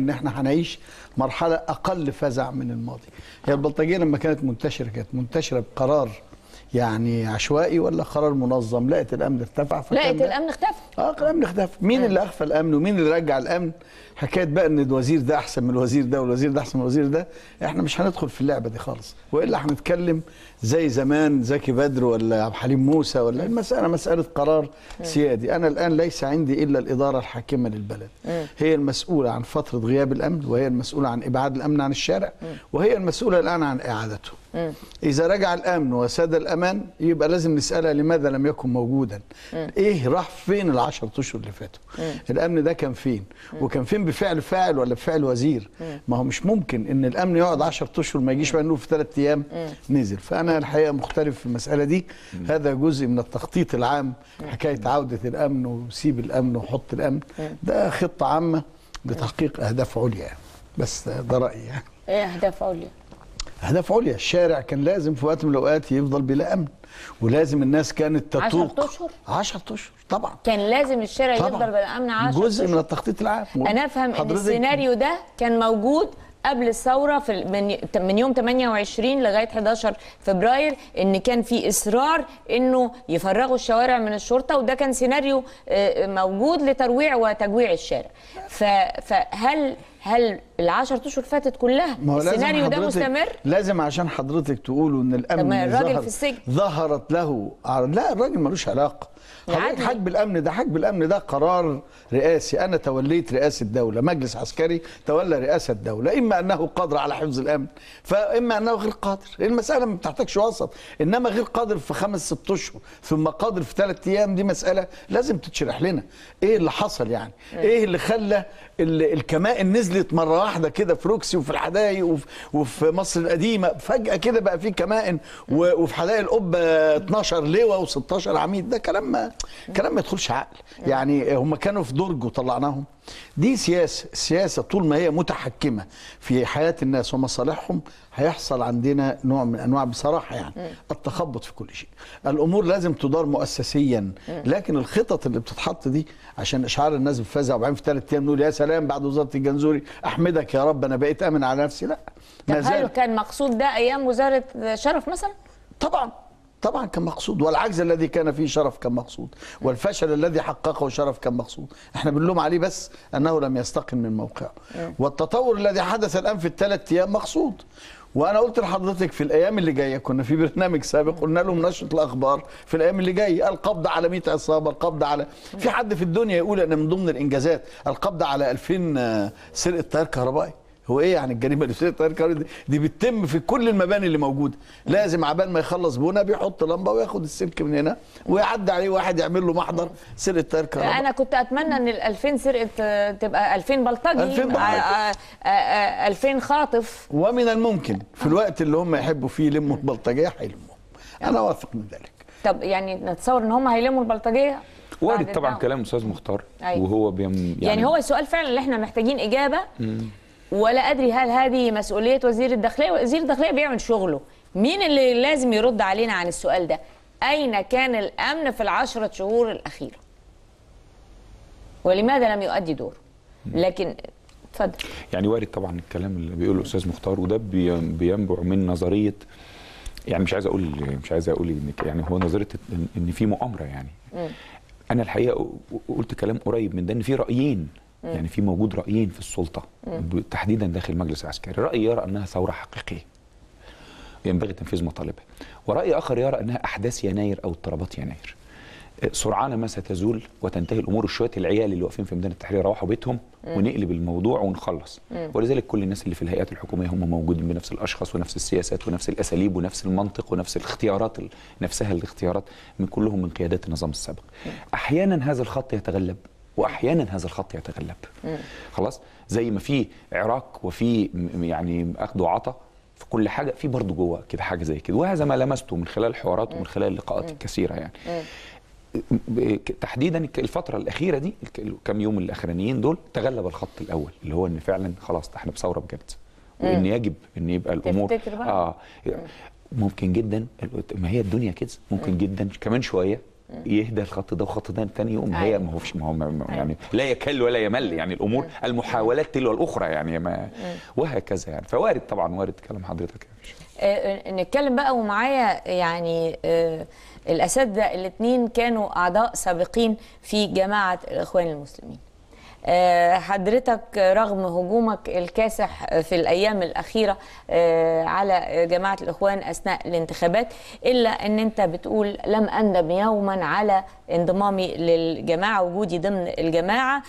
ان احنا هنعيش مرحله اقل فزع من الماضي هي البلطجيه لما كانت منتشره كانت منتشره بقرار يعني عشوائي ولا قرار منظم لقت الامن ارتفع لقت الامن اختفى اه الامن اختفى مين اللي اخفى الامن ومين اللي رجع الامن حكايه بقى ان الوزير ده احسن من الوزير ده والوزير ده احسن من الوزير ده احنا مش هندخل في اللعبه دي خالص والا هنتكلم زي زمان زكي بدر ولا عبد الحليم موسى ولا المساله مساله قرار سيادي انا الان ليس عندي الا الاداره الحاكمه للبلد هي المسؤوله عن فتره غياب الامن وهي المسؤوله عن ابعاد الامن عن الشارع وهي المسؤوله الان عن اعادته مم. إذا رجع الأمن وساد الأمان يبقى لازم نسألها لماذا لم يكن موجودا مم. إيه راح فين العشر أشهر اللي فاتوا الأمن ده كان فين وكان فين بفعل فاعل ولا بفعل وزير ما هو مش ممكن إن الأمن يقعد 10 أشهر ما يجيش بقى في ثلاث أيام نزل فأنا الحقيقة مختلف في المسألة دي هذا جزء من التخطيط العام حكاية عودة الأمن وسيب الأمن وحط الأمن ده خطة عامة لتحقيق أهداف عليا بس ده رأيي يعني إيه أهداف عليا اهداف عليا الشارع كان لازم في وقت من الاوقات يفضل بلا امن ولازم الناس كانت تتوق 10 اشهر 10 اشهر طبعا كان لازم الشارع طبعا. يفضل بلا امن 10 جزء من التخطيط العام انا افهم ان السيناريو ده كان موجود قبل الثوره في من من يوم 28 لغايه 11 فبراير ان كان في اصرار انه يفرغوا الشوارع من الشرطه وده كان سيناريو آه، موجود لترويع وتجويع الشارع فهل هل العشر اشهر فاتت كلها السيناريو ده مستمر لازم عشان حضرتك تقولوا ان الامن الراجل ظهر في السجن ظهرت له لا الراجل ملوش علاقه حضرتك حجب الامن ده حجب الامن ده قرار رئاسي انا توليت رئاسه دوله مجلس عسكري تولى رئاسه الدوله اما انه قادر على حفظ الامن فاما انه غير قادر المساله ما بتحتاجش وسط انما غير قادر في خمس ست اشهر ثم قادر في ثلاث ايام دي مساله لازم تتشرح لنا ايه اللي حصل يعني ايه اللي خلى الكمائن نزلت مره واحده كده في روكسي وفي الحدائق وفي مصر القديمه فجاه كده بقى في كمائن وفي حدائق القبه 12 لواء و16 عميد ده كلام ما كلام ما يدخلش عقل يعني, يعني هم كانوا في درج وطلعناهم دي سياسه السياسه طول ما هي متحكمه في حياه الناس ومصالحهم هيحصل عندنا نوع من انواع بصراحه يعني التخبط في كل شيء الامور لازم تدار مؤسسيا لكن الخطط اللي بتتحط دي عشان اشعار الناس بفزع وبعدين في ثلاث ايام نقول يا سلام بعد وزاره الجنزوري احمدك يا رب انا بقيت امن على نفسي لا طب هل كان مقصود ده ايام وزاره شرف مثلا طبعا طبعا كان مقصود والعجز الذي كان فيه شرف كان مقصود والفشل الذي حققه شرف كان مقصود احنا بنلوم عليه بس انه لم يستقم من موقعه أيوة. والتطور الذي حدث الان في الثلاث ايام مقصود وانا قلت لحضرتك في الايام اللي جايه كنا في برنامج سابق قلنا لهم نشره الاخبار في الايام اللي جايه القبض على 100 عصابه القبض على في حد في الدنيا يقول ان من ضمن الانجازات القبض على 2000 سرقه تيار كهربائي هو ايه يعني الجريمه اللي بتصير طيار كهربي دي, دي بتتم في كل المباني اللي موجوده لازم عبال ما يخلص بنا بيحط لمبه وياخد السلك من هنا ويعدي عليه واحد يعمل له محضر سرقه طيار كهرباء انا كنت اتمنى ان ال 2000 سرقه آه، تبقى 2000 بلطجي 2000 آه، بلطجي 2000 آه، خاطف ومن الممكن في الوقت اللي هم يحبوا فيه يلموا البلطجيه هيلموهم انا واثق من ذلك طب يعني نتصور ان هم هيلموا البلطجيه وارد طبعا كلام استاذ مختار أيوة. وهو بيم يعني, يعني هو السؤال فعلا اللي احنا محتاجين اجابه مم. ولا ادري هل هذه مسؤوليه وزير الداخليه وزير الداخليه بيعمل شغله مين اللي لازم يرد علينا عن السؤال ده اين كان الامن في العشرة شهور الاخيره ولماذا لم يؤدي دوره لكن اتفضل يعني وارد طبعا الكلام اللي بيقوله الاستاذ مختار وده بينبع من نظريه يعني مش عايز اقول مش عايز اقول يعني هو نظريه ان في مؤامره يعني م. انا الحقيقه قلت كلام قريب من ده ان في رايين مم. يعني في موجود رايين في السلطه تحديدا داخل المجلس العسكري راي يرى انها ثوره حقيقيه ينبغي تنفيذ مطالبها وراي اخر يرى انها احداث يناير او اضطرابات يناير أه، سرعان ما ستزول وتنتهي الامور شويه العيال اللي واقفين في ميدان التحرير يروحوا بيتهم ونقلب الموضوع ونخلص مم. ولذلك كل الناس اللي في الهيئات الحكوميه هم موجودين بنفس الاشخاص ونفس السياسات ونفس الاساليب ونفس المنطق ونفس الاختيارات نفسها الاختيارات من كلهم من قيادات النظام السابق مم. احيانا هذا الخط يتغلب واحيانا هذا الخط يتغلب خلاص زي ما في عراق وفي يعني اخذ وعطى في كل حاجه في برضه جوه كده حاجه زي كده وهذا ما لمسته من خلال الحوارات ومن خلال اللقاءات الكثيره يعني تحديدا الفتره الاخيره دي الكام يوم الاخرانيين دول تغلب الخط الاول اللي هو ان فعلا خلاص احنا بثوره بجد وان يجب ان يبقى الامور اه ممكن جدا ما هي الدنيا كده ممكن جدا كمان شويه يهدى الخط ده والخط ده ثاني يوم هي أيوة. ما هوش ما هو أيوة. يعني لا يكل ولا يمل يعني الامور المحاولات تلو الاخرى يعني ما وهكذا يعني فوارد طبعا وارد كلام حضرتك يعني نتكلم بقى ومعايا يعني آه، الاساتذه الاثنين كانوا اعضاء سابقين في جماعه الاخوان المسلمين آه، حضرتك رغم هجومك الكاسح في الأيام الأخيرة آه، على جماعة الإخوان أثناء الانتخابات إلا أن أنت بتقول لم أندم يوما على انضمامي للجماعة وجودي ضمن الجماعة